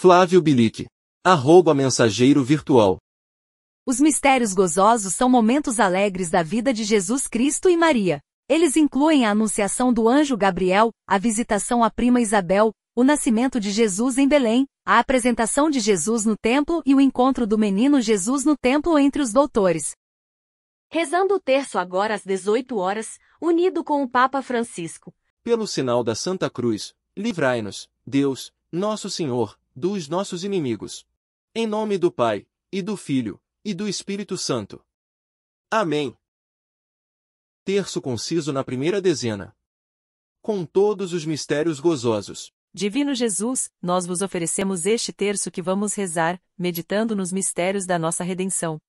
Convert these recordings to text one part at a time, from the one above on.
Flávio Bilic. Arroba mensageiro virtual. Os mistérios gozosos são momentos alegres da vida de Jesus Cristo e Maria. Eles incluem a anunciação do anjo Gabriel, a visitação à prima Isabel, o nascimento de Jesus em Belém, a apresentação de Jesus no templo e o encontro do menino Jesus no templo entre os doutores. Rezando o terço agora às 18 horas, unido com o Papa Francisco. Pelo sinal da Santa Cruz, livrai-nos, Deus, nosso Senhor, dos nossos inimigos. Em nome do Pai, e do Filho, e do Espírito Santo. Amém. Terço conciso na primeira dezena. Com todos os mistérios gozosos. Divino Jesus, nós vos oferecemos este terço que vamos rezar, meditando nos mistérios da nossa redenção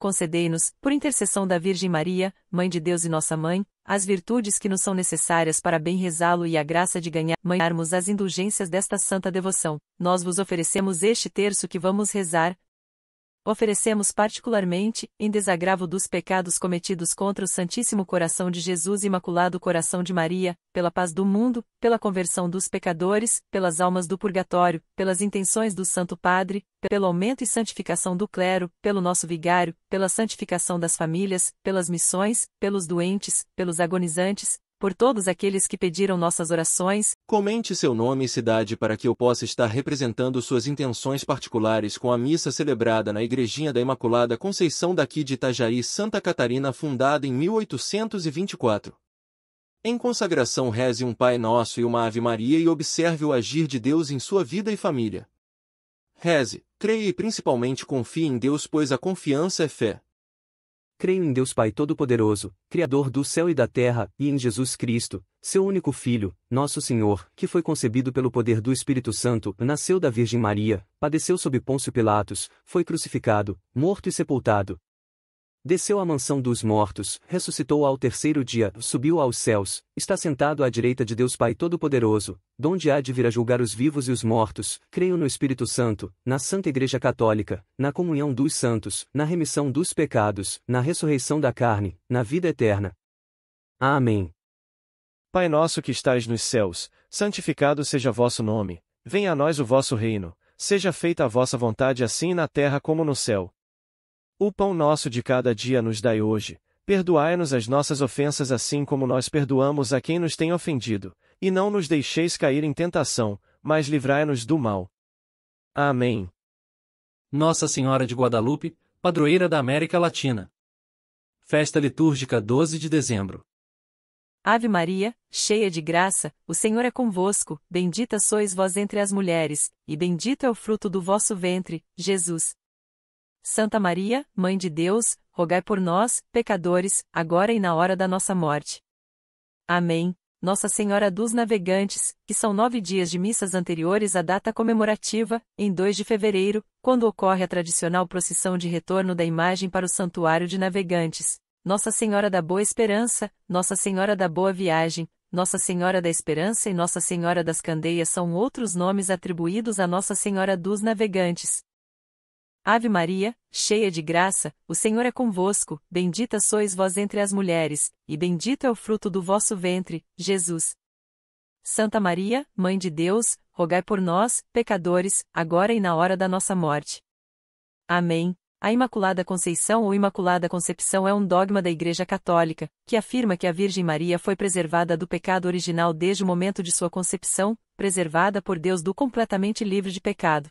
concedei-nos, por intercessão da Virgem Maria, Mãe de Deus e Nossa Mãe, as virtudes que nos são necessárias para bem rezá-lo e a graça de ganharmos as indulgências desta santa devoção. Nós vos oferecemos este terço que vamos rezar, oferecemos particularmente, em desagravo dos pecados cometidos contra o Santíssimo Coração de Jesus e Imaculado Coração de Maria, pela paz do mundo, pela conversão dos pecadores, pelas almas do purgatório, pelas intenções do Santo Padre, pelo aumento e santificação do clero, pelo nosso vigário, pela santificação das famílias, pelas missões, pelos doentes, pelos agonizantes, por todos aqueles que pediram nossas orações. Comente seu nome e cidade para que eu possa estar representando suas intenções particulares com a missa celebrada na Igrejinha da Imaculada Conceição daqui de Itajaí, Santa Catarina, fundada em 1824. Em consagração, reze um Pai Nosso e uma Ave Maria e observe o agir de Deus em sua vida e família. Reze, creia e principalmente confie em Deus, pois a confiança é fé creio em Deus Pai Todo-Poderoso, Criador do céu e da terra, e em Jesus Cristo, seu único Filho, nosso Senhor, que foi concebido pelo poder do Espírito Santo, nasceu da Virgem Maria, padeceu sob Pôncio Pilatos, foi crucificado, morto e sepultado, Desceu à mansão dos mortos, ressuscitou ao terceiro dia, subiu aos céus, está sentado à direita de Deus Pai Todo-Poderoso, donde há de vir a julgar os vivos e os mortos. Creio no Espírito Santo, na Santa Igreja Católica, na comunhão dos santos, na remissão dos pecados, na ressurreição da carne, na vida eterna. Amém. Pai nosso que estais nos céus, santificado seja vosso nome. Venha a nós o vosso reino. Seja feita a vossa vontade assim na terra como no céu. O pão nosso de cada dia nos dai hoje, perdoai-nos as nossas ofensas assim como nós perdoamos a quem nos tem ofendido, e não nos deixeis cair em tentação, mas livrai-nos do mal. Amém. Nossa Senhora de Guadalupe, padroeira da América Latina. Festa litúrgica 12 de dezembro. Ave Maria, cheia de graça, o Senhor é convosco, bendita sois vós entre as mulheres, e bendito é o fruto do vosso ventre, Jesus. Santa Maria, Mãe de Deus, rogai por nós, pecadores, agora e na hora da nossa morte. Amém. Nossa Senhora dos Navegantes, que são nove dias de missas anteriores à data comemorativa, em 2 de fevereiro, quando ocorre a tradicional procissão de retorno da imagem para o Santuário de Navegantes. Nossa Senhora da Boa Esperança, Nossa Senhora da Boa Viagem, Nossa Senhora da Esperança e Nossa Senhora das Candeias são outros nomes atribuídos a Nossa Senhora dos Navegantes. Ave Maria, cheia de graça, o Senhor é convosco, bendita sois vós entre as mulheres, e bendito é o fruto do vosso ventre, Jesus. Santa Maria, Mãe de Deus, rogai por nós, pecadores, agora e na hora da nossa morte. Amém. A Imaculada Conceição ou Imaculada Concepção é um dogma da Igreja Católica, que afirma que a Virgem Maria foi preservada do pecado original desde o momento de sua concepção, preservada por Deus do completamente livre de pecado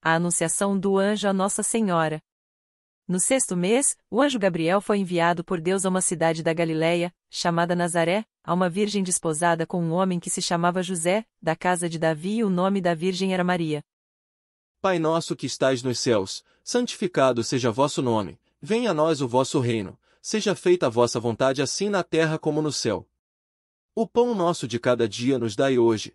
a anunciação do anjo a Nossa Senhora. No sexto mês, o anjo Gabriel foi enviado por Deus a uma cidade da Galiléia, chamada Nazaré, a uma virgem desposada com um homem que se chamava José, da casa de Davi e o nome da virgem era Maria. Pai nosso que estais nos céus, santificado seja vosso nome, venha a nós o vosso reino, seja feita a vossa vontade assim na terra como no céu. O pão nosso de cada dia nos dai hoje,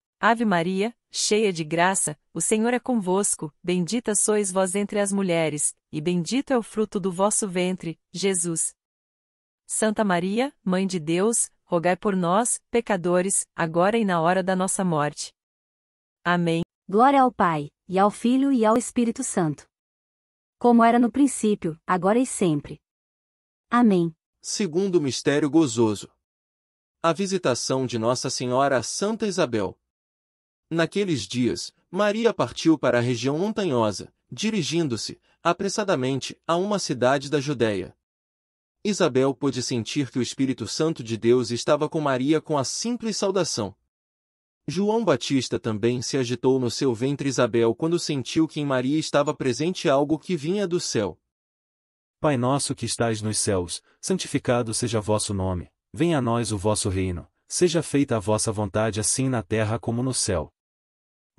Ave Maria, cheia de graça, o Senhor é convosco, bendita sois vós entre as mulheres, e bendito é o fruto do vosso ventre, Jesus. Santa Maria, Mãe de Deus, rogai por nós, pecadores, agora e na hora da nossa morte. Amém. Glória ao Pai, e ao Filho e ao Espírito Santo. Como era no princípio, agora e sempre. Amém. Segundo mistério gozoso. A visitação de Nossa Senhora a Santa Isabel. Naqueles dias, Maria partiu para a região montanhosa, dirigindo-se, apressadamente, a uma cidade da Judéia. Isabel pôde sentir que o Espírito Santo de Deus estava com Maria com a simples saudação. João Batista também se agitou no seu ventre Isabel quando sentiu que em Maria estava presente algo que vinha do céu. Pai nosso que estais nos céus, santificado seja vosso nome, venha a nós o vosso reino, seja feita a vossa vontade assim na terra como no céu.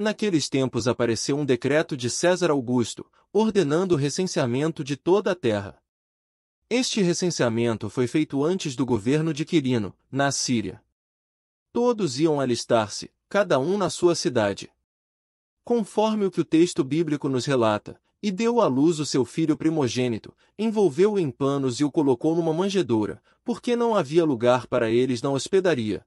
Naqueles tempos apareceu um decreto de César Augusto, ordenando o recenseamento de toda a terra. Este recenseamento foi feito antes do governo de Quirino, na Síria. Todos iam alistar-se, cada um na sua cidade. Conforme o que o texto bíblico nos relata, e deu à luz o seu filho primogênito, envolveu-o em panos e o colocou numa manjedoura, porque não havia lugar para eles na hospedaria.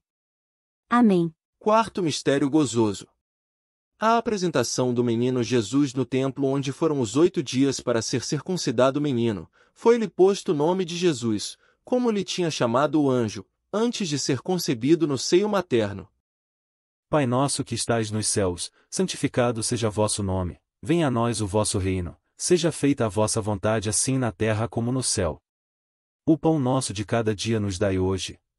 Amém. Quarto mistério gozoso. A apresentação do menino Jesus no templo onde foram os oito dias para ser circuncidado o menino, foi-lhe posto o nome de Jesus, como lhe tinha chamado o anjo, antes de ser concebido no seio materno. Pai nosso que estais nos céus, santificado seja vosso nome, venha a nós o vosso reino, seja feita a vossa vontade assim na terra como no céu. O pão nosso de cada dia nos dai hoje,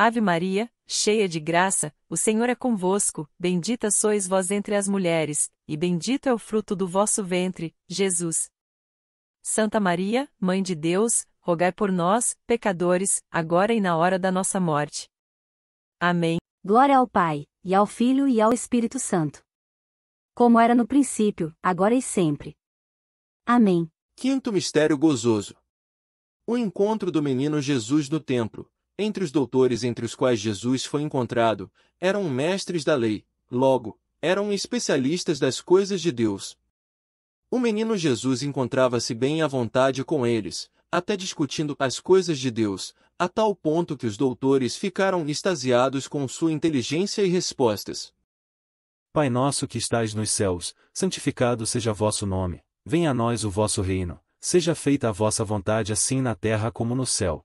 Ave Maria, cheia de graça, o Senhor é convosco, bendita sois vós entre as mulheres, e bendito é o fruto do vosso ventre, Jesus. Santa Maria, Mãe de Deus, rogai por nós, pecadores, agora e na hora da nossa morte. Amém. Glória ao Pai, e ao Filho e ao Espírito Santo. Como era no princípio, agora e sempre. Amém. Quinto mistério gozoso. O encontro do menino Jesus no templo entre os doutores entre os quais Jesus foi encontrado, eram mestres da lei, logo, eram especialistas das coisas de Deus. O menino Jesus encontrava-se bem à vontade com eles, até discutindo as coisas de Deus, a tal ponto que os doutores ficaram extasiados com sua inteligência e respostas. Pai nosso que estais nos céus, santificado seja vosso nome, venha a nós o vosso reino, seja feita a vossa vontade assim na terra como no céu.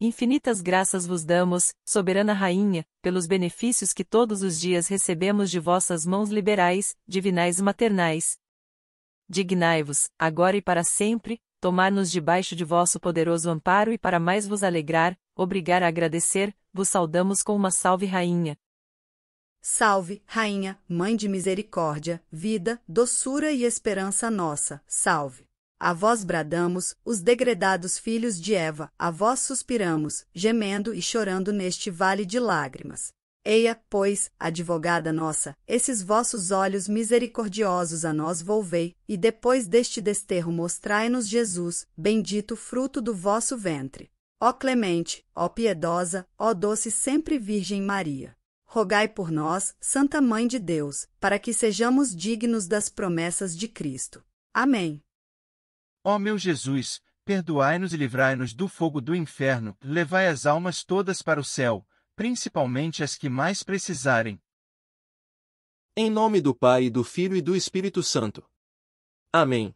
Infinitas graças vos damos, soberana Rainha, pelos benefícios que todos os dias recebemos de vossas mãos liberais, divinais e maternais. Dignai-vos, agora e para sempre, tomar-nos debaixo de vosso poderoso amparo e para mais vos alegrar, obrigar a agradecer, vos saudamos com uma salve Rainha. Salve, Rainha, Mãe de Misericórdia, vida, doçura e esperança nossa, salve. A vós bradamos, os degredados filhos de Eva, a vós suspiramos, gemendo e chorando neste vale de lágrimas. Eia, pois, advogada nossa, esses vossos olhos misericordiosos a nós volvei, e depois deste desterro mostrai-nos Jesus, bendito fruto do vosso ventre. Ó clemente, ó piedosa, ó doce sempre Virgem Maria. Rogai por nós, Santa Mãe de Deus, para que sejamos dignos das promessas de Cristo. Amém. Ó meu Jesus, perdoai-nos e livrai-nos do fogo do inferno, levai as almas todas para o céu, principalmente as que mais precisarem. Em nome do Pai e do Filho e do Espírito Santo. Amém.